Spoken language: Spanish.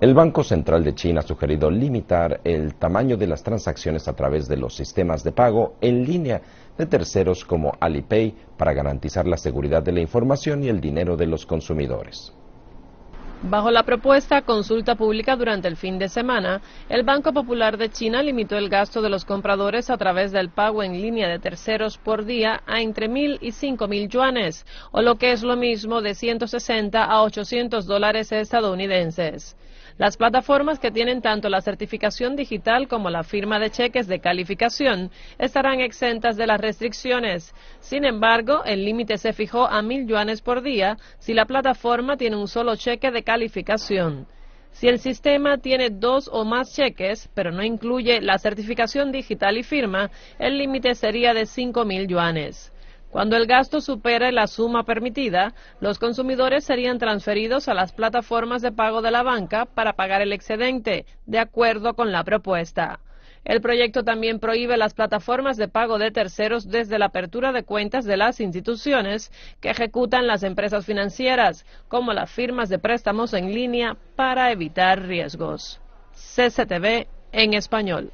El Banco Central de China ha sugerido limitar el tamaño de las transacciones a través de los sistemas de pago en línea de terceros como Alipay para garantizar la seguridad de la información y el dinero de los consumidores. Bajo la propuesta consulta pública durante el fin de semana, el Banco Popular de China limitó el gasto de los compradores a través del pago en línea de terceros por día a entre 1.000 y 5.000 yuanes, o lo que es lo mismo de 160 a 800 dólares estadounidenses. Las plataformas que tienen tanto la certificación digital como la firma de cheques de calificación estarán exentas de las restricciones. Sin embargo, el límite se fijó a 1.000 yuanes por día si la plataforma tiene un solo cheque de calificación. Si el sistema tiene dos o más cheques, pero no incluye la certificación digital y firma, el límite sería de 5.000 yuanes. Cuando el gasto supere la suma permitida, los consumidores serían transferidos a las plataformas de pago de la banca para pagar el excedente, de acuerdo con la propuesta. El proyecto también prohíbe las plataformas de pago de terceros desde la apertura de cuentas de las instituciones que ejecutan las empresas financieras, como las firmas de préstamos en línea, para evitar riesgos. CCTV en español.